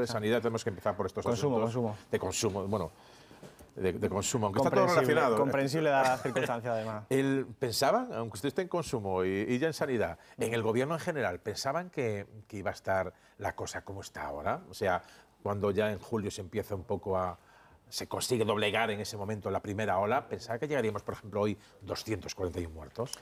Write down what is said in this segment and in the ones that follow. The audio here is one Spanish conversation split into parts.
de sanidad tenemos que empezar por estos consumo, consumo. de consumo. Bueno, de, consumo, aunque está todo relacionado. ¿eh? Comprensible la circunstancia, además. pensaban, aunque usted esté en consumo y, ya en sanidad, en el gobierno en general, ¿pensaban que, que, iba a estar la cosa como está ahora? O sea, cuando ya en julio se empieza un poco a... se consigue doblegar en ese momento la primera ola, ¿pensaba que llegaríamos, por ejemplo, hoy 241 muertos?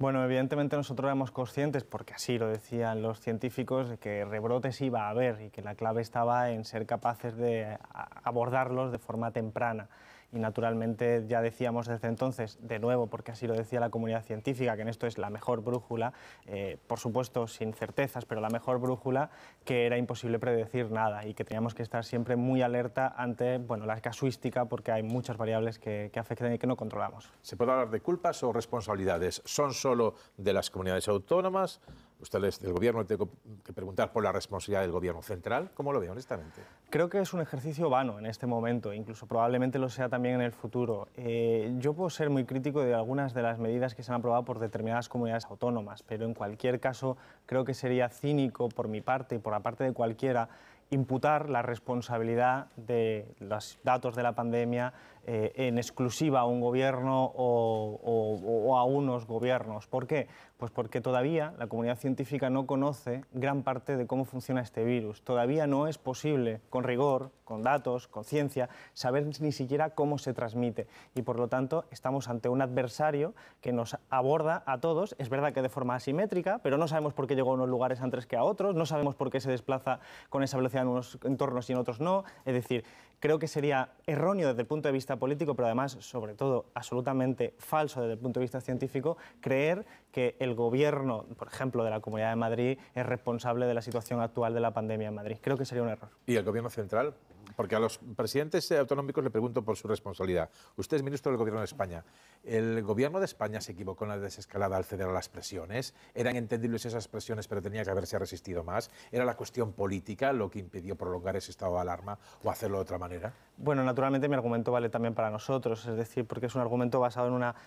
Bueno, evidentemente nosotros éramos conscientes, porque así lo decían los científicos, de que rebrotes iba a haber y que la clave estaba en ser capaces de abordarlos de forma temprana y naturalmente ya decíamos desde entonces, de nuevo porque así lo decía la comunidad científica, que en esto es la mejor brújula, eh, por supuesto sin certezas, pero la mejor brújula, que era imposible predecir nada y que teníamos que estar siempre muy alerta ante bueno, la casuística porque hay muchas variables que, que afectan y que no controlamos. ¿Se puede hablar de culpas o responsabilidades? ¿Son solo de las comunidades autónomas? Ustedes, el gobierno, tengo que preguntar por la responsabilidad del gobierno central. ¿Cómo lo ve, honestamente? Creo que es un ejercicio vano en este momento, incluso probablemente lo sea también en el futuro. Eh, yo puedo ser muy crítico de algunas de las medidas que se han aprobado por determinadas comunidades autónomas, pero en cualquier caso creo que sería cínico por mi parte y por la parte de cualquiera imputar la responsabilidad de los datos de la pandemia eh, en exclusiva a un gobierno o, a unos gobiernos. ¿Por qué? Pues porque todavía la comunidad científica no conoce gran parte de cómo funciona este virus. Todavía no es posible, con rigor, con datos, con ciencia, saber ni siquiera cómo se transmite. Y por lo tanto estamos ante un adversario que nos aborda a todos. Es verdad que de forma asimétrica, pero no sabemos por qué llegó a unos lugares antes que a otros, no sabemos por qué se desplaza con esa velocidad en unos entornos y en otros no. Es decir, creo que sería erróneo desde el punto de vista político, pero además, sobre todo, absolutamente falso desde el punto de vista científico, creer que el gobierno, por ejemplo, de la Comunidad de Madrid es responsable de la situación actual de la pandemia en Madrid. Creo que sería un error. ¿Y el gobierno central? porque a los presidentes autonómicos le pregunto por su responsabilidad. Usted es ministro del Gobierno de España. ¿El Gobierno de España se equivocó en la desescalada al ceder a las presiones? ¿Eran entendibles esas presiones, pero tenía que haberse resistido más? ¿Era la cuestión política lo que impidió prolongar ese estado de alarma o hacerlo de otra manera? Bueno, naturalmente mi argumento vale también para nosotros, es decir, porque es un argumento basado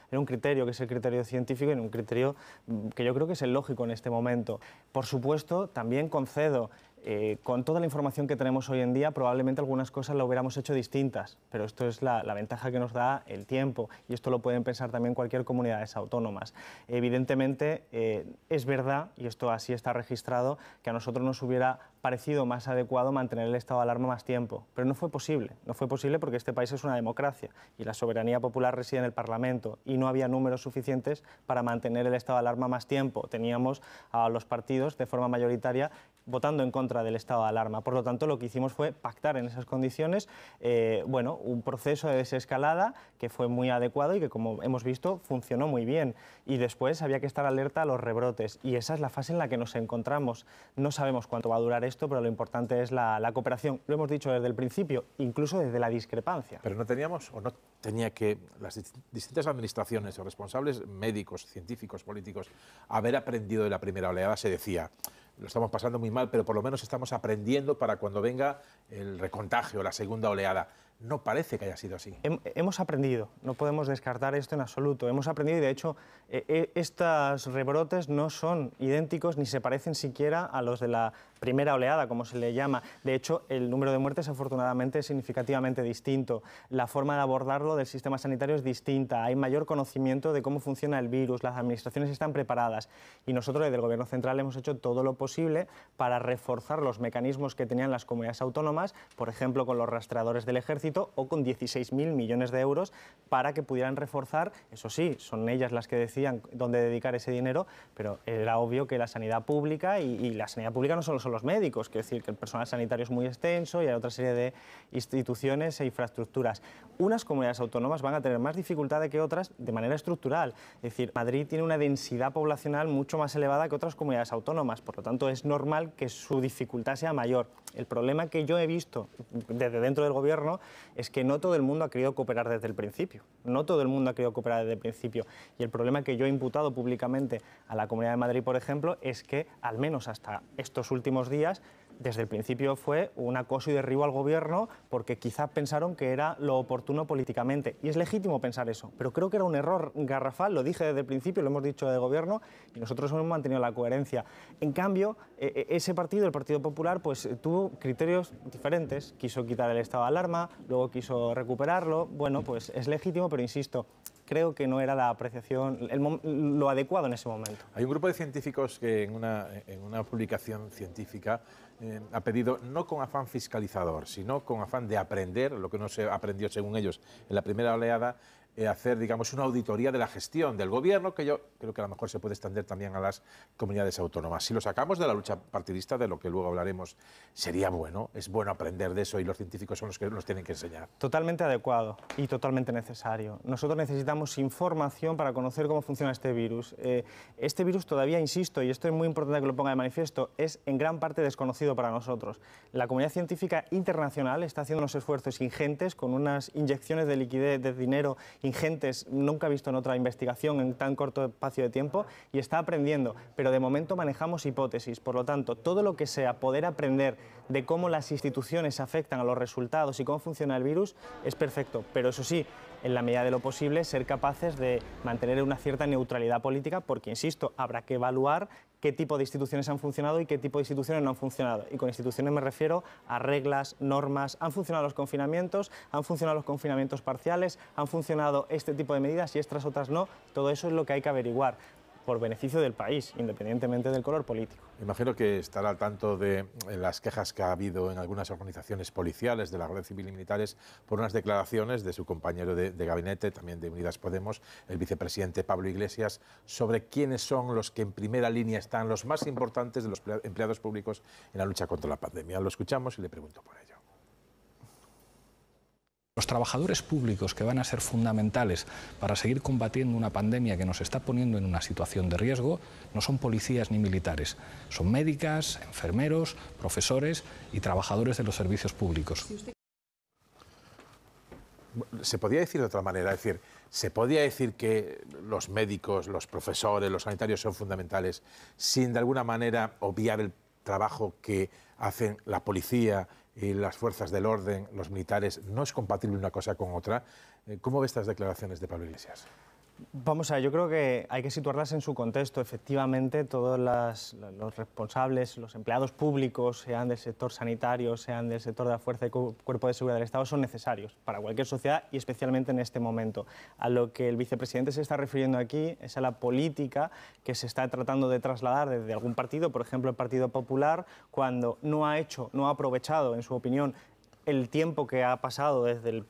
en, un criterio que es el criterio científico y en un criterio mm, que yo creo que es el lógico en este momento. Por supuesto, también concedo eh, con toda la información que tenemos hoy en día, probablemente algunas cosas lo hubiéramos hecho distintas, pero esto es la, ventaja que nos da el tiempo y esto lo pueden pensar también cualquier comunidad autónoma. Evidentemente, eh, es verdad, y esto así está registrado, que a nosotros nos hubiera parecido más adecuado mantener el estado de alarma más tiempo, pero no fue posible. No fue posible porque este país es una democracia y la soberanía popular reside en el Parlamento y no había números suficientes para mantener el estado de alarma más tiempo. Teníamos a los partidos de forma mayoritaria votando en contra del estado de alarma. Por lo tanto, lo que hicimos fue pactar en esas condiciones eh, bueno, un proceso de desescalada que fue muy adecuado y que, como hemos visto, funcionó muy bien. Y después había que estar alerta a los rebrotes. Y esa es la fase en la que nos encontramos. No sabemos cuánto va a durar esto, pero lo importante es la, la, cooperación. Lo hemos dicho desde el principio, incluso desde la discrepancia. Pero no teníamos, o no tenía que las distintas administraciones o responsables médicos, científicos, políticos, haber aprendido de la primera oleada, se decía lo estamos pasando muy mal, pero por lo menos estamos aprendiendo para cuando venga el recontagio, la segunda oleada no parece que haya sido así. Hemos aprendido, no podemos descartar esto en absoluto. Hemos aprendido y de hecho e, e, estos rebrotes no son idénticos ni se parecen siquiera a los de la primera oleada, como se le llama. De hecho, el número de muertes afortunadamente es significativamente distinto. La forma de abordarlo del sistema sanitario es distinta. Hay mayor conocimiento de cómo funciona el virus, las administraciones están preparadas y nosotros desde el Gobierno Central hemos hecho todo lo posible para reforzar los mecanismos que tenían las comunidades autónomas, por ejemplo, con los rastreadores del ejército o con 16.000 millones de euros para que pudieran reforzar, eso sí, son ellas las que decían dónde dedicar ese dinero, pero era obvio que la sanidad pública, y, la sanidad pública no solo son los médicos, quiero decir que el personal sanitario es muy extenso y hay otra serie de instituciones e infraestructuras. Unas comunidades autónomas van a tener más dificultades que otras de manera estructural, es decir, Madrid tiene una densidad poblacional mucho más elevada que otras comunidades autónomas, por lo tanto es normal que su dificultad sea mayor. El problema que yo he visto desde dentro del gobierno es que no todo el mundo ha querido cooperar desde el principio. No todo el mundo ha querido cooperar desde el principio. Y el problema que yo he imputado públicamente a la Comunidad de Madrid, por ejemplo, es que, al menos hasta estos últimos días, desde el principio fue un acoso y derribo al gobierno porque quizá pensaron que era lo oportuno políticamente. Y es legítimo pensar eso, pero creo que era un error garrafal, lo dije desde el principio, lo hemos dicho de gobierno y nosotros hemos mantenido la coherencia. En cambio, e, e, ese partido, el Partido Popular, pues eh, tuvo criterios diferentes, quiso quitar el estado de alarma, luego quiso recuperarlo. Bueno, pues es legítimo, pero insisto, creo que no era la apreciación, lo adecuado en ese momento. Hay un grupo de científicos que en una, publicación científica eh, ha pedido, no con afán fiscalizador, sino con afán de aprender lo que no se aprendió según ellos en la primera oleada, eh, hacer, digamos, una auditoría de la gestión del gobierno, que yo creo que a lo mejor se puede extender también a las comunidades autónomas. Si lo sacamos de la lucha partidista, de lo que luego hablaremos, sería bueno, es bueno aprender de eso y los científicos son los que nos tienen que enseñar. Totalmente adecuado y totalmente necesario. Nosotros necesitamos información para conocer cómo funciona este virus. Eh, este virus todavía, insisto, y esto es muy importante que lo ponga de manifiesto, es en gran parte desconocido para nosotros. La comunidad científica internacional está haciendo unos esfuerzos ingentes con unas inyecciones de liquidez, de dinero ingentes nunca visto en otra investigación en tan corto espacio de tiempo y está aprendiendo, pero de momento manejamos hipótesis. Por lo tanto, todo lo que sea poder aprender de cómo las instituciones afectan a los resultados y cómo funciona el virus es perfecto, pero eso sí, en la medida de lo posible, ser capaces de mantener una cierta neutralidad política, porque, insisto, habrá que evaluar qué tipo de instituciones han funcionado y qué tipo de instituciones no han funcionado. Y con instituciones me refiero a reglas, normas, han funcionado los confinamientos, han funcionado los confinamientos parciales, han funcionado este tipo de medidas y estas otras no. Todo eso es lo que hay que averiguar por beneficio del país, independientemente del color político. Imagino que estará al tanto de eh, las quejas que ha habido en algunas organizaciones policiales de la Guardia Civil y militares por unas declaraciones de su compañero de, de gabinete, también de Unidas Podemos, el vicepresidente Pablo Iglesias, sobre quiénes son los que en primera línea están los más importantes de los empleados públicos en la lucha contra la pandemia. Lo escuchamos y le pregunto por ello. Los trabajadores públicos que van a ser fundamentales para seguir combatiendo una pandemia que nos está poniendo en una situación de riesgo no son policías ni militares, son médicas, enfermeros, profesores y trabajadores de los servicios públicos. Se podía decir de otra manera, es decir, se podía decir que los médicos, los profesores, los sanitarios son fundamentales sin de alguna manera obviar el trabajo que hacen la policía, y las fuerzas del orden, los militares, no es compatible una cosa con otra. Eh, ¿Cómo ve estas declaraciones de Pablo Iglesias? Vamos a ver, yo creo que hay que situarlas en su contexto. Efectivamente, todos los responsables, los empleados públicos, sean del sector sanitario, sean del sector de la Fuerza y Cuerpo de Seguridad del Estado, son necesarios para cualquier sociedad y especialmente en este momento. A lo que el vicepresidente se está refiriendo aquí es a la política que se está tratando de trasladar desde algún partido, por ejemplo el Partido Popular, cuando no ha hecho, no ha aprovechado, en su opinión, el tiempo que ha pasado desde,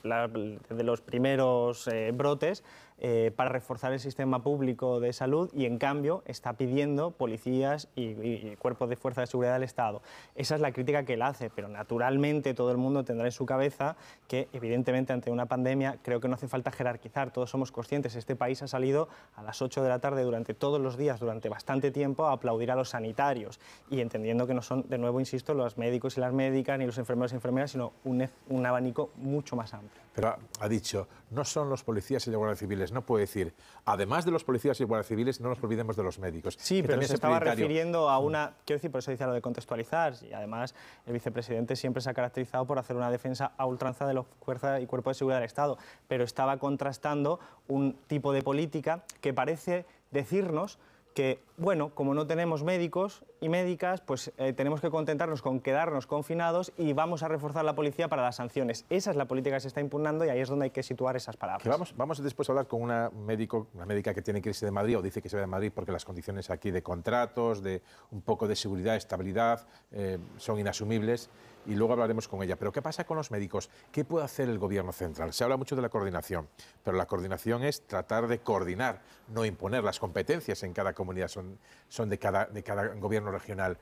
los primeros eh, brotes eh, para reforzar el sistema público de salud y en cambio está pidiendo policías y, cuerpos de fuerza de seguridad del Estado. Esa es la crítica que él hace, pero naturalmente todo el mundo tendrá en su cabeza que evidentemente ante una pandemia creo que no hace falta jerarquizar, todos somos conscientes, este país ha salido a las 8 de la tarde durante todos los días, durante bastante tiempo, a aplaudir a los sanitarios y entendiendo que no son, de nuevo insisto, los médicos y las médicas ni los enfermeros y enfermeras, sino un, abanico mucho más amplio. Pero ha dicho, no son los policías y los Civiles no puede decir, además de los policías y guardias civiles, no nos olvidemos de los médicos. Sí, pero se estaba refiriendo a mm. una... Quiero decir, por eso dice lo de contextualizar. Y además, el vicepresidente siempre se ha caracterizado por hacer una defensa a ultranza de los fuerzas y cuerpos de seguridad del Estado. Pero estaba contrastando un tipo de política que parece decirnos que, bueno, como no tenemos médicos, y médicas, pues eh, tenemos que contentarnos con quedarnos confinados y vamos a reforzar la policía para las sanciones. Esa es la política que se está impugnando y ahí es donde hay que situar esas palabras. vamos, vamos después a hablar con una médico, una médica que tiene crisis de Madrid o dice que se va de Madrid porque las condiciones aquí de contratos, de un poco de seguridad, estabilidad, eh, son inasumibles y luego hablaremos con ella. Pero ¿qué pasa con los médicos? ¿Qué puede hacer el gobierno central? Se habla mucho de la coordinación, pero la coordinación es tratar de coordinar, no imponer. Las competencias en cada comunidad son, son de, cada, de cada gobierno regional.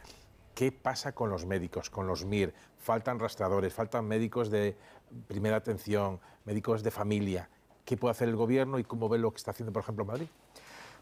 ¿Qué pasa con los médicos, con los MIR? Faltan rastradores, faltan médicos de primera atención, médicos de familia. ¿Qué puede hacer el gobierno y cómo ve lo que está haciendo, por ejemplo, Madrid?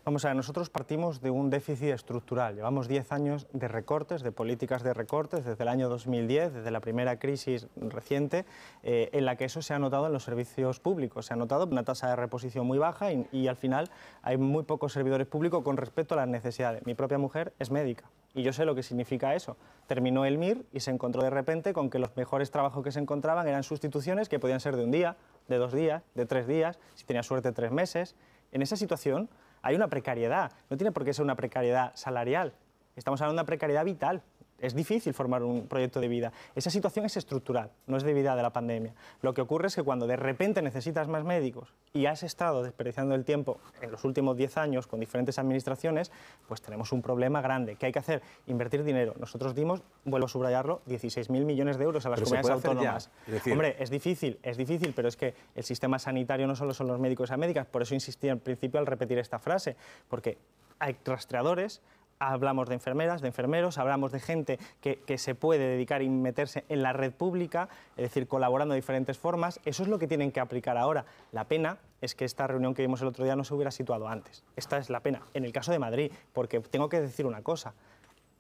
Vamos a ver, nosotros partimos de un déficit estructural. Llevamos 10 años de recortes, de políticas de recortes, desde el año 2010, desde la primera crisis reciente, eh, en la que eso se ha notado en los servicios públicos. Se ha notado una tasa de reposición muy baja y al final hay muy pocos servidores públicos con respecto a las necesidades. Mi propia mujer es médica y yo sé lo que significa eso. Terminó el MIR y se encontró de repente con que los mejores trabajos que se encontraban eran sustituciones que podían ser de un día, de dos días, de tres días, si tenía suerte tres meses. En esa situación hay una precariedad, no tiene por qué ser una precariedad salarial, estamos hablando de una precariedad vital es difícil formar un proyecto de vida. Esa situación es estructural, no es debida a la pandemia. Lo que ocurre es que cuando de repente necesitas más médicos y has estado desperdiciando el tiempo en los últimos 10 años con diferentes administraciones, pues tenemos un problema grande. ¿Qué hay que hacer? Invertir dinero. Nosotros dimos, vuelvo a subrayarlo, 16.000 millones de euros a las comunidades autónomas. Es Hombre, es difícil, es difícil, pero es que el sistema sanitario no solo son los médicos y las médicas, por eso insistí al principio al repetir esta frase, porque hay rastreadores, hablamos de enfermeras, de enfermeros, hablamos de gente que, se puede dedicar y meterse en la red pública, es decir, colaborando de diferentes formas. Eso es lo que tienen que aplicar ahora. La pena es que esta reunión que vimos el otro día no se hubiera situado antes. Esta es la pena, en el caso de Madrid, porque tengo que decir una cosa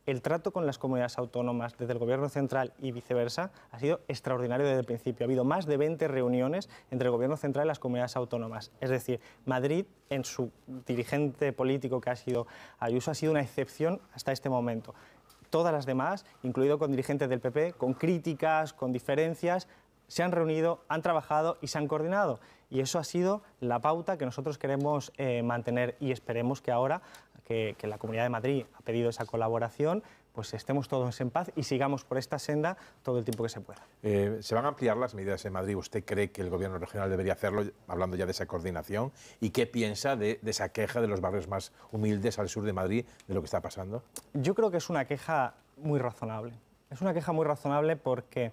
el trato con las comunidades autónomas desde el Gobierno central y viceversa ha sido extraordinario desde el principio. Ha habido más de 20 reuniones entre el Gobierno central y las comunidades autónomas. Es decir, Madrid, en su dirigente político que ha sido Ayuso, ha sido una excepción hasta este momento. Todas las demás, incluido con dirigentes del PP, con críticas, con diferencias, se han reunido, han trabajado y se han coordinado. Y eso ha sido la pauta que nosotros queremos eh, mantener y esperemos que ahora que, la Comunidad de Madrid ha pedido esa colaboración, pues estemos todos en paz y sigamos por esta senda todo el tiempo que se pueda. Eh, ¿Se van a ampliar las medidas en Madrid? ¿Usted cree que el gobierno regional debería hacerlo, hablando ya de esa coordinación? ¿Y qué piensa de, de, esa queja de los barrios más humildes al sur de Madrid de lo que está pasando? Yo creo que es una queja muy razonable. Es una queja muy razonable porque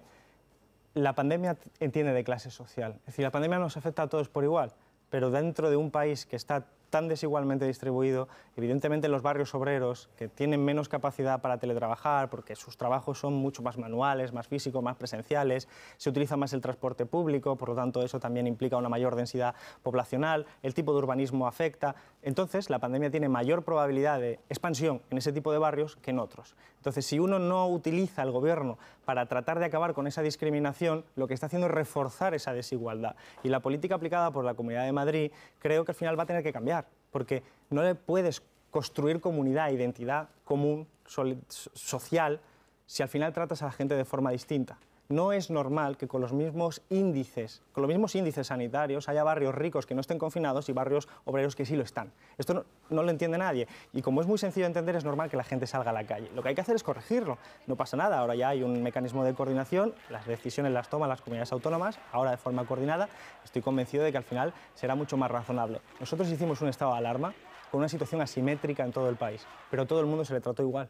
la pandemia entiende de clase social. Es decir, la pandemia nos afecta a todos por igual, pero dentro de un país que está tan desigualmente distribuido, evidentemente los barrios obreros, que tienen menos capacidad para teletrabajar, porque sus trabajos son mucho más manuales, más físicos, más presenciales, se utiliza más el transporte público, por lo tanto eso también implica una mayor densidad poblacional, el tipo de urbanismo afecta, entonces, la pandemia tiene mayor probabilidad de expansión en ese tipo de barrios que en otros. Entonces, si uno no utiliza al gobierno para tratar de acabar con esa discriminación, lo que está haciendo es reforzar esa desigualdad. Y la política aplicada por la Comunidad de Madrid creo que al final va a tener que cambiar, porque no le puedes construir comunidad, identidad común, social, si al final tratas a la gente de forma distinta no es normal que con los mismos índices, con los mismos índices sanitarios haya barrios ricos que no estén confinados y barrios obreros que sí lo están. Esto no, lo entiende nadie. Y como es muy sencillo de entender, es normal que la gente salga a la calle. Lo que hay que hacer es corregirlo. No pasa nada. Ahora ya hay un mecanismo de coordinación, las decisiones las toman las comunidades autónomas, ahora de forma coordinada. Estoy convencido de que al final será mucho más razonable. Nosotros hicimos un estado de alarma con una situación asimétrica en todo el país, pero a todo el mundo se le trató igual.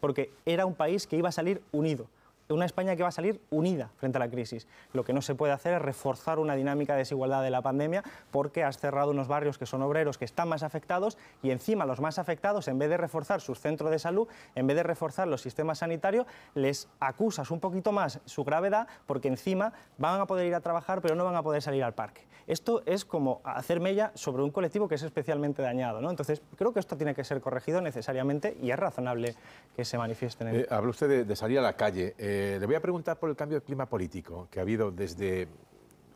Porque era un país que iba a salir unido una España que va a salir unida frente a la crisis. Lo que no se puede hacer es reforzar una dinámica de desigualdad de la pandemia porque has cerrado unos barrios que son obreros, que están más afectados y encima los más afectados, en vez de reforzar sus centros de salud, en vez de reforzar los sistemas sanitarios, les acusas un poquito más su gravedad porque encima van a poder ir a trabajar pero no van a poder salir al parque. Esto es como hacer mella sobre un colectivo que es especialmente dañado. ¿no? Entonces, creo que esto tiene que ser corregido necesariamente y es razonable que se manifieste En... Eh, habla usted de, salir a la calle. Eh, le voy a preguntar por el cambio de clima político que ha habido desde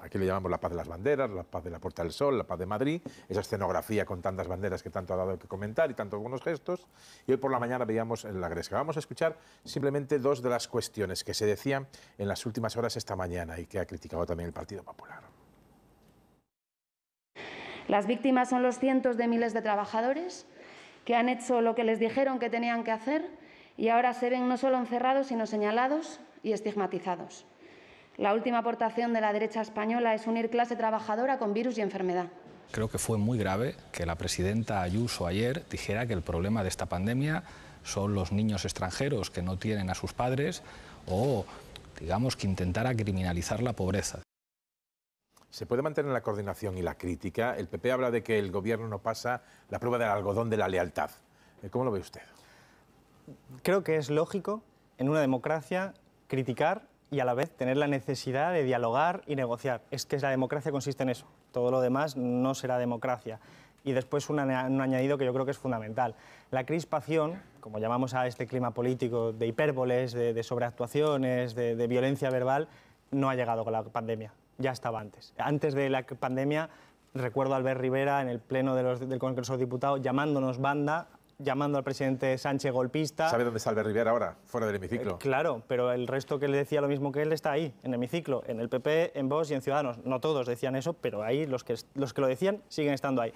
aquí le llamamos la paz de las banderas, la paz de la Puerta del Sol, la paz de Madrid, esa escenografía con tantas banderas que tanto ha dado que comentar y tantos buenos gestos. Y hoy por la mañana veíamos en la Gresca. Vamos a escuchar simplemente dos de las cuestiones que se decían en las últimas horas esta mañana y que ha criticado también el Partido Popular. Las víctimas son los cientos de miles de trabajadores que han hecho lo que les dijeron que tenían que hacer y ahora se ven no solo encerrados, sino señalados y estigmatizados. La última aportación de la derecha española es unir clase trabajadora con virus y enfermedad. Creo que fue muy grave que la presidenta Ayuso ayer dijera que el problema de esta pandemia son los niños extranjeros que no tienen a sus padres o digamos que intentara criminalizar la pobreza. ¿Se puede mantener la coordinación y la crítica? El PP habla de que el gobierno no pasa la prueba del algodón de la lealtad. Eh, ¿Cómo lo ve usted? Creo que es lógico en una democracia criticar y a la vez tener la necesidad de dialogar y negociar. Es que la democracia consiste en eso. Todo lo demás no será democracia. Y después un, añadido que yo creo que es fundamental. La crispación, como llamamos a este clima político de hipérboles, de, sobreactuaciones, de violencia verbal, no ha llegado con la pandemia ya estaba antes. Antes de la pandemia, recuerdo a Albert Rivera en el pleno del Congreso de Diputados llamándonos banda llamando al presidente Sánchez golpista. ¿Sabe dónde está Albert Rivera ahora? Fuera del hemiciclo. Eh, claro, pero el resto que le decía lo mismo que él está ahí, en el hemiciclo, en el PP, en Vox y en Ciudadanos. No todos decían eso, pero ahí los que, los que lo decían siguen estando ahí.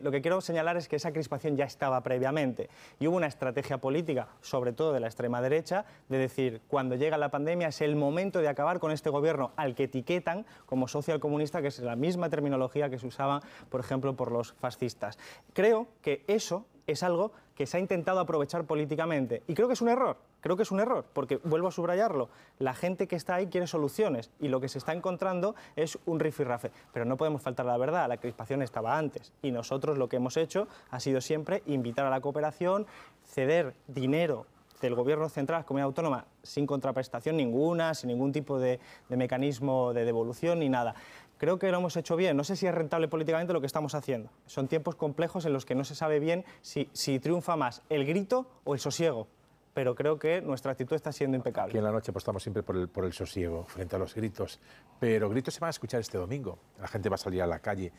lo que quiero señalar es que esa crispación ya estaba previamente y hubo una estrategia política, sobre todo de la extrema derecha, de decir, cuando llega la pandemia es el momento de acabar con este gobierno al que etiquetan como socialcomunista... que es la misma terminología que se usaba, por ejemplo, por los fascistas. Creo que eso es algo que se ha intentado aprovechar políticamente. Y creo que es un error, creo que es un error, porque vuelvo a subrayarlo, la gente que está ahí quiere soluciones y lo que se está encontrando es un rifirrafe. Pero no podemos faltar la verdad, la crispación estaba antes y nosotros lo que hemos hecho ha sido siempre invitar a la cooperación, ceder dinero del Gobierno central, comunidad autónoma, sin contraprestación ninguna, sin ningún tipo de mecanismo de devolución ni nada creo que lo hemos hecho bien. No sé si es rentable políticamente lo que estamos haciendo. Son tiempos complejos en los que no se sabe bien si, triunfa más el grito o el sosiego. Pero creo que nuestra actitud está siendo impecable. Aquí en la noche apostamos siempre por por el sosiego frente a los gritos. Pero gritos se van a escuchar este domingo. La gente va a salir a la calle.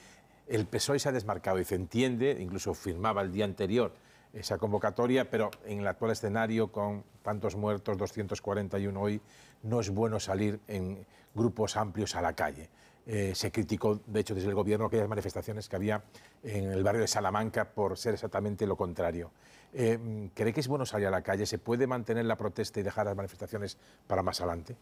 El PSOE se ha desmarcado y se entiende, incluso firmaba el día anterior esa convocatoria, pero en el actual escenario, con tantos muertos, 241 hoy, no es bueno salir en grupos amplios a la calle. Eh, se criticó, de hecho, desde el gobierno aquellas manifestaciones que había en el barrio de Salamanca por ser exactamente lo contrario. Eh, ¿Cree que es bueno salir a la calle? ¿Se puede mantener la protesta y dejar las manifestaciones para más adelante?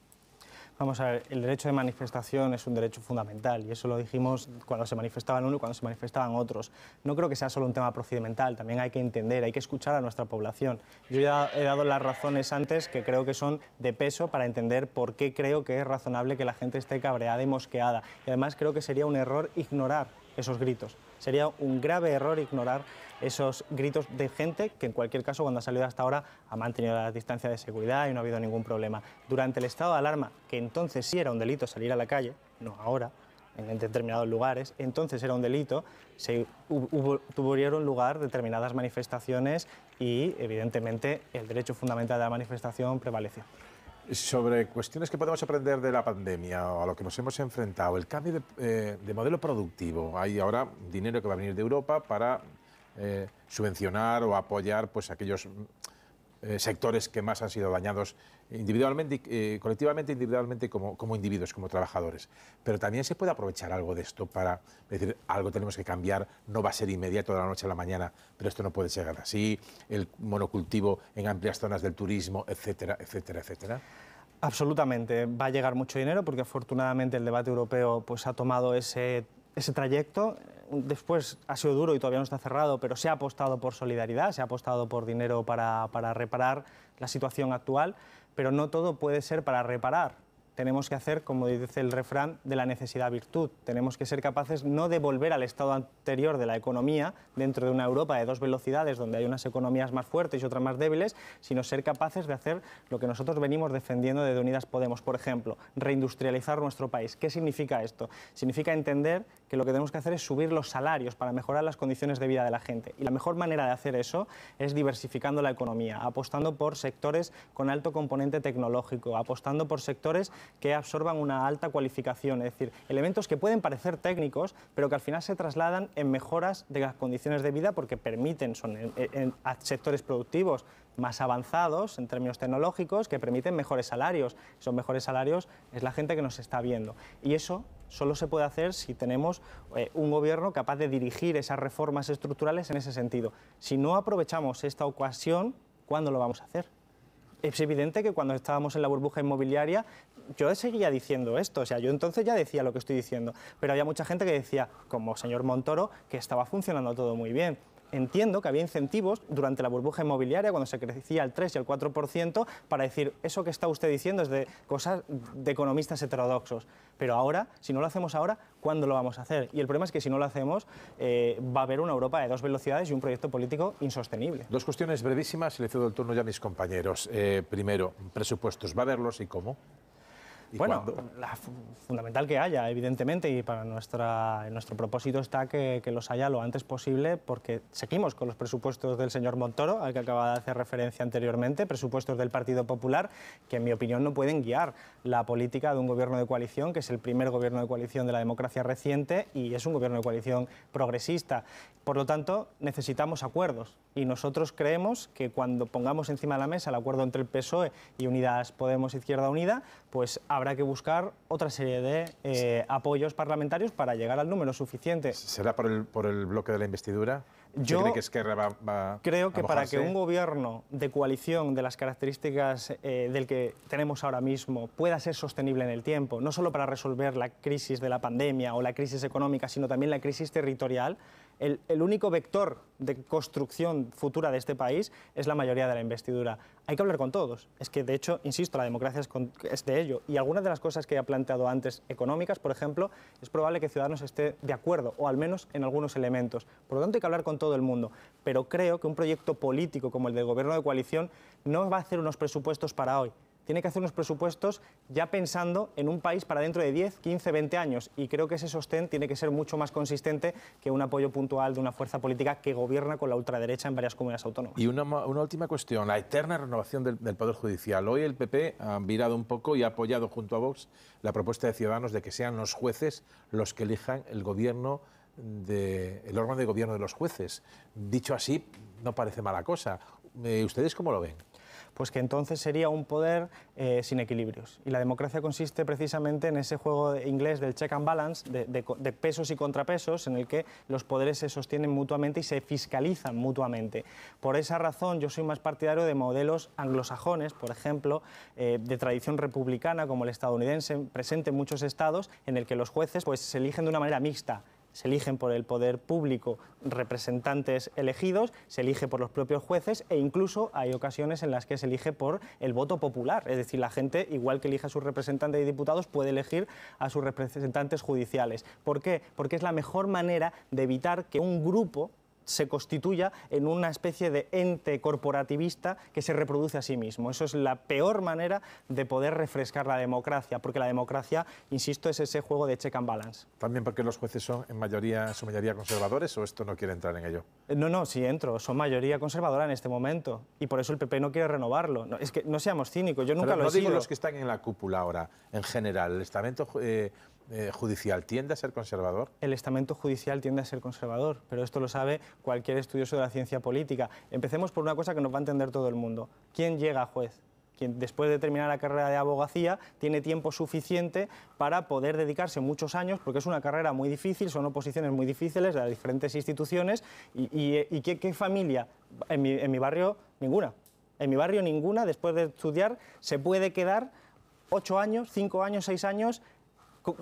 Vamos a ver, el derecho de manifestación es un derecho fundamental y eso lo dijimos cuando se manifestaban uno y cuando se manifestaban otros. No creo que sea solo un tema procedimental, también hay que entender, hay que escuchar a nuestra población. Yo ya he dado las razones antes que creo que son de peso para entender por qué creo que es razonable que la gente esté cabreada y mosqueada. Y además creo que sería un error ignorar esos gritos sería un grave error ignorar esos gritos de gente que en cualquier caso cuando ha salido hasta ahora ha mantenido la distancia de seguridad y no ha habido ningún problema. Durante el estado de alarma, que entonces sí era un delito salir a la calle, no ahora, en determinados lugares, entonces era un delito, se tuvieron lugar determinadas manifestaciones y evidentemente el derecho fundamental de la manifestación prevaleció sobre cuestiones que podemos aprender de la pandemia o a lo que nos hemos enfrentado, el cambio de, eh, modelo productivo. Hay ahora dinero que va a venir de Europa para eh, subvencionar o apoyar pues, aquellos eh, sectores que más han sido dañados individualmente, colectivamente, individualmente como, como individuos, como trabajadores. Pero también se puede aprovechar algo de esto para decir algo tenemos que cambiar, no va a ser inmediato de la noche a la mañana, pero esto no puede llegar así, el monocultivo en amplias zonas del turismo, etcétera, etcétera, etcétera. Absolutamente, va a llegar mucho dinero porque afortunadamente el debate europeo pues, ha tomado ese, trayecto. Después ha sido duro y todavía no está cerrado, pero se ha apostado por solidaridad, se ha apostado por dinero para reparar la situación actual, pero no todo puede ser para reparar tenemos que hacer, como dice el refrán, de la necesidad virtud. Tenemos que ser capaces no de volver al estado anterior de la economía dentro de una Europa de dos velocidades, donde hay unas economías más fuertes y otras más débiles, sino ser capaces de hacer lo que nosotros venimos defendiendo desde Unidas Podemos. Por ejemplo, reindustrializar nuestro país. ¿Qué significa esto? Significa entender que lo que tenemos que hacer es subir los salarios para mejorar las condiciones de vida de la gente. Y la mejor manera de hacer eso es diversificando la economía, apostando por sectores con alto componente tecnológico, apostando por sectores que absorban una alta cualificación, es decir, elementos que pueden parecer técnicos, pero que al final se trasladan en mejoras de las condiciones de vida porque permiten, son en, sectores productivos más avanzados en términos tecnológicos que permiten mejores salarios. son mejores salarios es la gente que nos está viendo. Y eso solo se puede hacer si tenemos eh, un gobierno capaz de dirigir esas reformas estructurales en ese sentido. Si no aprovechamos esta ocasión, ¿cuándo lo vamos a hacer? Es evidente que cuando estábamos en la burbuja inmobiliaria yo seguía diciendo esto, o sea, yo entonces ya decía lo que estoy diciendo, pero había mucha gente que decía, como señor Montoro, que estaba funcionando todo muy bien. Entiendo que había incentivos durante la burbuja inmobiliaria, cuando se crecía el 3 y el 4%, para decir, eso que está usted diciendo es de cosas de economistas heterodoxos. Pero ahora, si no lo hacemos ahora, ¿cuándo lo vamos a hacer? Y el problema es que si no lo hacemos, eh, va a haber una Europa de dos velocidades y un proyecto político insostenible. Dos cuestiones brevísimas y le cedo el turno ya a mis compañeros. Eh, primero, presupuestos, ¿va a verlos y cómo? bueno, fundamental que haya, evidentemente, y para nuestro propósito está que, los haya lo antes posible, porque seguimos con los presupuestos del señor Montoro, al que acaba de hacer referencia anteriormente, presupuestos del Partido Popular, que en mi opinión no pueden guiar la política de un gobierno de coalición, que es el primer gobierno de coalición de la democracia reciente y es un gobierno de coalición progresista. Por lo tanto, necesitamos acuerdos y nosotros creemos que cuando pongamos encima de la mesa el acuerdo entre el PSOE y Unidas Podemos Izquierda Unida, pues habrá que buscar otra serie de eh, apoyos parlamentarios para llegar al número suficiente. ¿Será por el, por bloque de la investidura? Yo que creo que para que un gobierno de coalición de las características eh, del que tenemos ahora mismo pueda ser sostenible en el tiempo, no solo para resolver la crisis de la pandemia o la crisis económica, sino también la crisis territorial, el, único vector de construcción futura de este país es la mayoría de la investidura. Hay que hablar con todos. Es que, de hecho, insisto, la democracia es, de ello. Y algunas de las cosas que he planteado antes, económicas, por ejemplo, es probable que Ciudadanos esté de acuerdo, o al menos en algunos elementos. Por lo tanto, hay que hablar con todo el mundo. Pero creo que un proyecto político como el del gobierno de coalición no va a hacer unos presupuestos para hoy tiene que hacer unos presupuestos ya pensando en un país para dentro de 10, 15, 20 años. Y creo que ese sostén tiene que ser mucho más consistente que un apoyo puntual de una fuerza política que gobierna con la ultraderecha en varias comunidades autónomas. Y una, última cuestión, la eterna renovación del, Poder Judicial. Hoy el PP ha virado un poco y ha apoyado junto a Vox la propuesta de Ciudadanos de que sean los jueces los que elijan el gobierno de, el órgano de gobierno de los jueces. Dicho así, no parece mala cosa. Eh, ¿Ustedes cómo lo ven? pues que entonces sería un poder eh, sin equilibrios. Y la democracia consiste precisamente en ese juego inglés del check and balance, de, pesos y contrapesos, en el que los poderes se sostienen mutuamente y se fiscalizan mutuamente. Por esa razón yo soy más partidario de modelos anglosajones, por ejemplo, eh, de tradición republicana como el estadounidense, presente en muchos estados, en el que los jueces pues, se eligen de una manera mixta se eligen por el poder público representantes elegidos, se elige por los propios jueces e incluso hay ocasiones en las que se elige por el voto popular. Es decir, la gente, igual que elige a sus representantes y diputados, puede elegir a sus representantes judiciales. ¿Por qué? Porque es la mejor manera de evitar que un grupo se constituya en una especie de ente corporativista que se reproduce a sí mismo. Eso es la peor manera de poder refrescar la democracia, porque la democracia, insisto, es ese juego de check and balance. También porque los jueces son en mayoría, su mayoría conservadores o esto no quiere entrar en ello. Eh, no, no, sí entro, son mayoría conservadora en este momento y por eso el PP no quiere renovarlo. No, es que no seamos cínicos, yo nunca lo no digo los que están en la cúpula ahora, en general, el estamento eh, eh, judicial tiende a ser conservador? El estamento judicial tiende a ser conservador, pero esto lo sabe cualquier estudioso de la ciencia política. Empecemos por una cosa que nos va a entender todo el mundo. ¿Quién llega a juez? quien después de terminar la carrera de abogacía tiene tiempo suficiente para poder dedicarse muchos años, porque es una carrera muy difícil, son oposiciones muy difíciles de las diferentes instituciones. ¿Y, eh, qué, familia? En mi, en mi barrio, ninguna. En mi barrio, ninguna, después de estudiar, se puede quedar ocho años, cinco años, seis años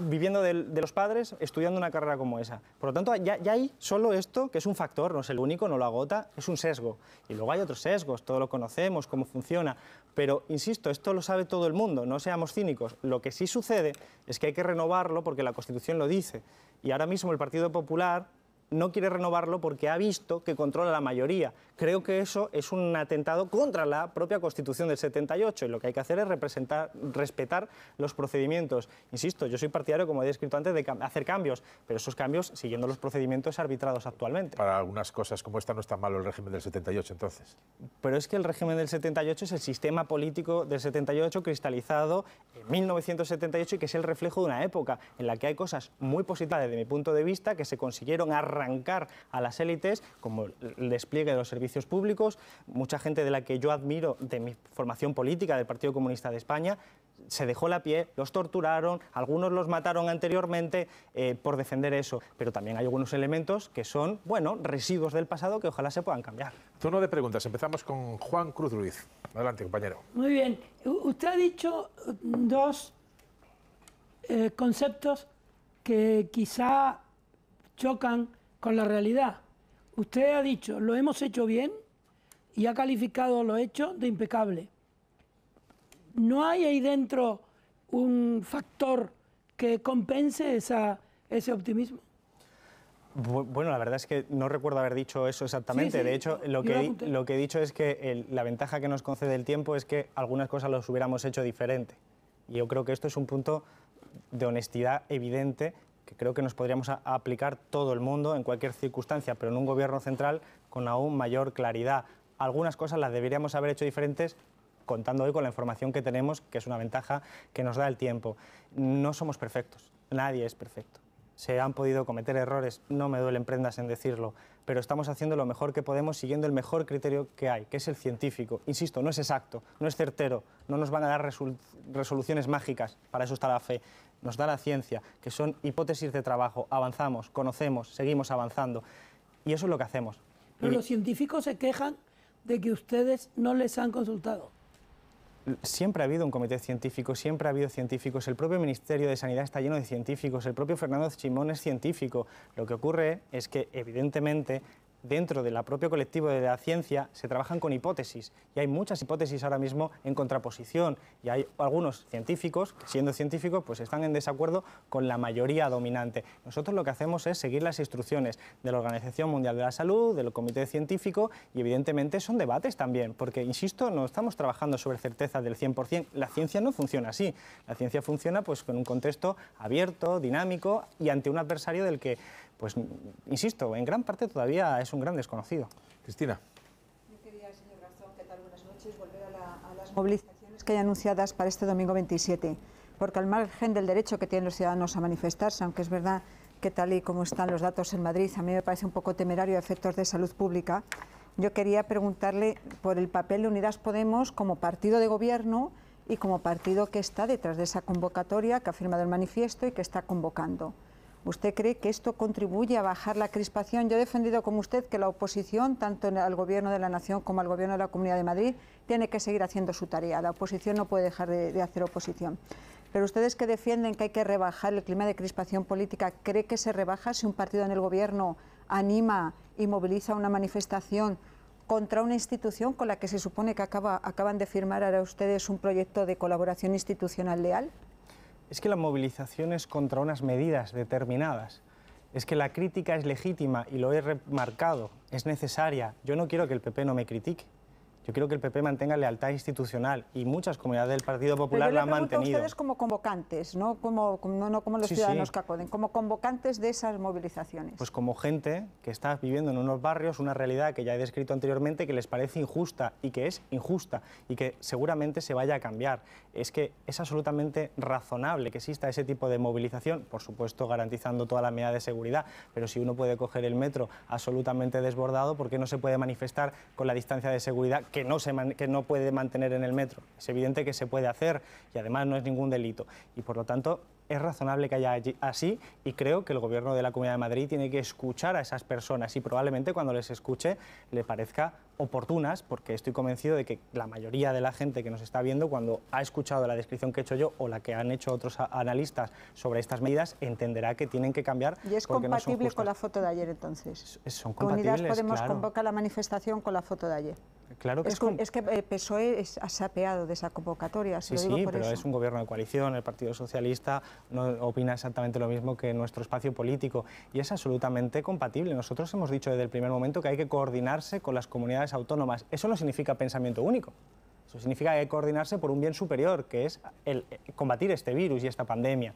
viviendo de, los padres, estudiando una carrera como esa. Por lo tanto, ya, ya, hay solo esto, que es un factor, no es el único, no lo agota, es un sesgo. Y luego hay otros sesgos, todo lo conocemos, cómo funciona. Pero, insisto, esto lo sabe todo el mundo, no seamos cínicos. Lo que sí sucede es que hay que renovarlo porque la Constitución lo dice. Y ahora mismo el Partido Popular no quiere renovarlo porque ha visto que controla la mayoría. Creo que eso es un atentado contra la propia Constitución del 78 y lo que hay que hacer es representar, respetar los procedimientos. Insisto, yo soy partidario, como he descrito antes, de hacer cambios, pero esos cambios siguiendo los procedimientos arbitrados actualmente. Para algunas cosas como esta no está mal malo el régimen del 78 entonces. Pero es que el régimen del 78 es el sistema político del 78 cristalizado en 1978 y que es el reflejo de una época en la que hay cosas muy positivas desde mi punto de vista que se consiguieron a arrancar a las élites, como el despliegue de los servicios públicos, mucha gente de la que yo admiro de mi formación política del Partido Comunista de España, se dejó la pie, los torturaron, algunos los mataron anteriormente eh, por defender eso, pero también hay algunos elementos que son, bueno, residuos del pasado que ojalá se puedan cambiar. Turno de preguntas, empezamos con Juan Cruz Ruiz. Adelante, compañero. Muy bien, usted ha dicho mm, dos eh, conceptos que quizá chocan con la realidad. Usted ha dicho, lo hemos hecho bien y ha calificado lo hecho de impecable. ¿No hay ahí dentro un factor que compense ese optimismo? Bueno, la verdad es que no recuerdo haber dicho eso exactamente. de hecho, lo que, lo, que he dicho es que la ventaja que nos concede el tiempo es que algunas cosas las hubiéramos hecho diferente. Y yo creo que esto es un punto de honestidad evidente que creo que nos podríamos aplicar todo el mundo en cualquier circunstancia, pero en un gobierno central con aún mayor claridad. Algunas cosas las deberíamos haber hecho diferentes contando hoy con la información que tenemos, que es una ventaja que nos da el tiempo. No somos perfectos, nadie es perfecto. Se han podido cometer errores, no me duelen prendas en decirlo, pero estamos haciendo lo mejor que podemos siguiendo el mejor criterio que hay, que es el científico. Insisto, no es exacto, no es certero, no nos van a dar resoluciones mágicas, para eso está la fe, nos da la ciencia, que son hipótesis de trabajo, avanzamos, conocemos, seguimos avanzando. Y eso es lo que hacemos. Pero los científicos se quejan de que ustedes no les han consultado siempre ha habido un comité científico, siempre ha habido científicos, el propio Ministerio de Sanidad está lleno de científicos, el propio Fernando Chimón es científico. Lo que ocurre es que, evidentemente, dentro del propio colectivo de la ciencia se trabajan con hipótesis y hay muchas hipótesis ahora mismo en contraposición y hay algunos científicos siendo científicos pues están en desacuerdo con la mayoría dominante. Nosotros lo que hacemos es seguir las instrucciones de la Organización Mundial de la Salud, del Comité Científico y evidentemente son debates también porque insisto, no estamos trabajando sobre certeza del 100%, la ciencia no funciona así. La ciencia funciona pues con un contexto abierto, dinámico y ante un adversario del que pues insisto, en gran parte todavía es un gran desconocido. Cristina. Yo quería, señor Garzón, que tal? Buenas noches. Volver a, a las movilizaciones que hay anunciadas para este domingo 27, porque al margen del derecho que tienen los ciudadanos a manifestarse, aunque es verdad que tal y como están los datos en Madrid, a mí me parece un poco temerario a efectos de salud pública, yo quería preguntarle por el papel de Unidas Podemos como partido de gobierno y como partido que está detrás de esa convocatoria, que ha firmado el manifiesto y que está convocando. ¿Usted cree que esto contribuye a bajar la crispación? Yo he defendido como usted que la oposición, tanto al Gobierno de la Nación como al Gobierno de la Comunidad de Madrid, tiene que seguir haciendo su tarea. La oposición no puede dejar de, hacer oposición. Pero ustedes que defienden que hay que rebajar el clima de crispación política, ¿cree que se rebaja si un partido en el Gobierno anima y moviliza una manifestación contra una institución con la que se supone que acaban de firmar ahora ustedes un proyecto de colaboración institucional leal? es que la movilización es contra unas medidas determinadas. Es que la crítica es legítima y lo he remarcado, es necesaria. Yo no quiero que el PP no me critique. Yo quiero que el PP mantenga lealtad institucional y muchas comunidades del Partido Popular la han mantenido. A ustedes como convocantes, no como, no, no como los ciudadanos que acuden, como convocantes de esas movilizaciones. Pues como gente que está viviendo en unos barrios una realidad que ya he descrito anteriormente que les parece injusta y que es injusta y que seguramente se vaya a cambiar. Es que es absolutamente razonable que exista ese tipo de movilización, por supuesto garantizando toda la medida de seguridad, pero si uno puede coger el metro absolutamente desbordado, ¿por qué no se puede manifestar con la distancia de seguridad? que no, puede mantener en el metro. Es evidente que se puede hacer y además no es ningún delito. Y por lo tanto, es razonable que haya así y creo que el gobierno de la Comunidad de Madrid tiene que escuchar a esas personas y probablemente cuando les escuche le parezca oportunas, porque estoy convencido de que la mayoría de la gente que nos está viendo, cuando ha escuchado la descripción que he hecho yo o la que han hecho otros analistas sobre estas medidas, entenderá que tienen que cambiar. ¿Y es compatible con la foto de ayer entonces? Eh, son compatibles, Podemos convocar la manifestación con la foto de ayer. Claro que es, que, es que PSOE eh, e ha sapeado de esa convocatoria. sí, lo digo sí, pero es un gobierno de coalición, el Partido Socialista no opina exactamente lo mismo que nuestro espacio político y es absolutamente compatible. Nosotros hemos dicho desde el primer momento que hay que coordinarse con las comunidades autónomas. Eso no significa pensamiento único. Eso significa que coordinarse por un bien superior, que es eh, combatir este virus y esta pandemia.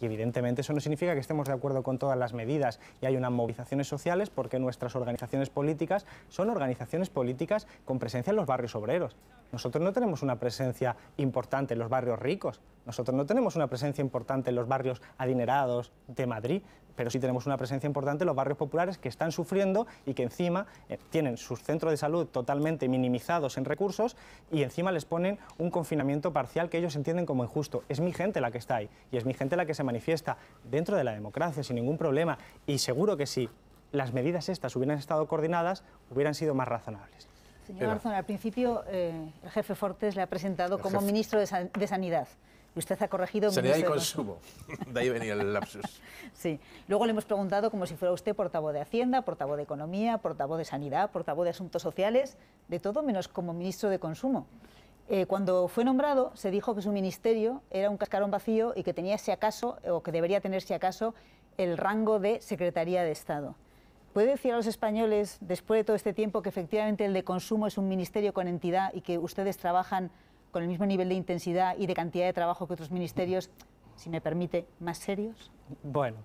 Y evidentemente eso no significa que estemos de acuerdo con todas las medidas y hay unas movilizaciones sociales porque nuestras organizaciones políticas son organizaciones políticas con presencia en los barrios obreros. Nosotros no tenemos una presencia importante en los barrios ricos, nosotros no tenemos una presencia importante en los barrios adinerados de Madrid, pero sí tenemos una presencia importante en los barrios populares que están sufriendo y que encima eh, tienen sus centros de salud totalmente minimizados en recursos y encima les ponen un confinamiento parcial que ellos entienden como injusto. Es mi gente la que está ahí y es mi gente la que se manifiesta dentro de la democracia sin ningún problema y seguro que si las medidas estas hubieran estado coordinadas hubieran sido más razonables. Señor Arzón, al principio eh, el jefe Fortes le ha presentado como ministro de Sanidad usted ha corregido... Sanidad y consumo, de ahí venía el lapsus. sí, luego le hemos preguntado como si fuera usted portavoz de Hacienda, portavoz de Economía, portavoz de Sanidad, portavoz de Asuntos Sociales, de todo menos como ministro de Consumo. Eh, cuando fue nombrado se dijo que su ministerio era un cascarón vacío y que tenía si acaso, o que debería tener si acaso, el rango de Secretaría de Estado. ¿Puede decir a los españoles, después de todo este tiempo, que efectivamente el de consumo es un ministerio con entidad y que ustedes trabajan con el mismo nivel de intensidad y de cantidad de trabajo que otros ministerios, si me permite, más serios? Bueno,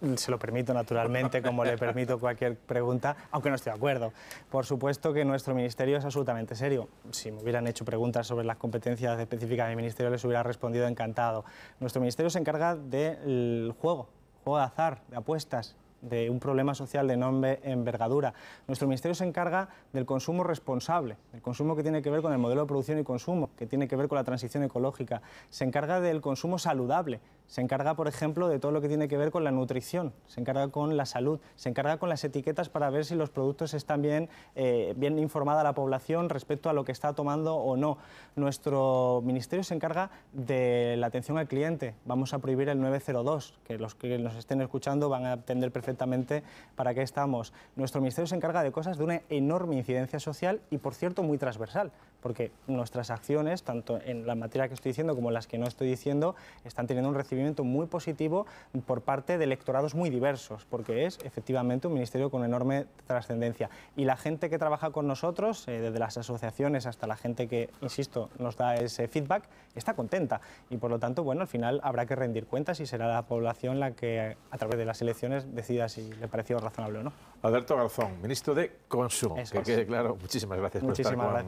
mm, se lo permito naturalmente, como le permito cualquier pregunta, aunque no estoy de acuerdo. Por supuesto que nuestro ministerio es absolutamente serio. Si me hubieran hecho preguntas sobre las competencias específicas de mi ministerio, les hubiera respondido encantado. Nuestro ministerio se encarga del juego, juego de azar, de apuestas, de un problema social de enorme envergadura. Nuestro ministerio se encarga del consumo responsable, ...el consumo que tiene que ver con el modelo de producción y consumo, que tiene que ver con la transición ecológica. Se encarga del consumo saludable, se encarga, por ejemplo, de todo lo que tiene que ver con la nutrición, se encarga con la salud, se encarga con las etiquetas para ver si los productos están bien, eh, bien informada la población respecto a lo que está tomando o no. Nuestro ministerio se encarga de la atención al cliente. Vamos a prohibir el 902, que los que nos estén escuchando van a atender perfectamente para qué estamos. Nuestro ministerio se encarga de cosas de una enorme incidencia social y, por cierto, muy transversal porque nuestras acciones, tanto en la materia que estoy diciendo como en las que no estoy diciendo, están teniendo un recibimiento muy positivo por parte de electorados muy diversos, porque es efectivamente un ministerio con enorme trascendencia. Y la gente que trabaja con nosotros, eh, desde las asociaciones hasta la gente que, insisto, nos da ese feedback, está contenta. Y por lo tanto, bueno, al final habrá que rendir cuentas y será la población la que, a través de las elecciones, decida si le pareció razonable o no. Alberto Garzón, ministro de Consumo. claro. Muchísimas gracias por estar con gracias.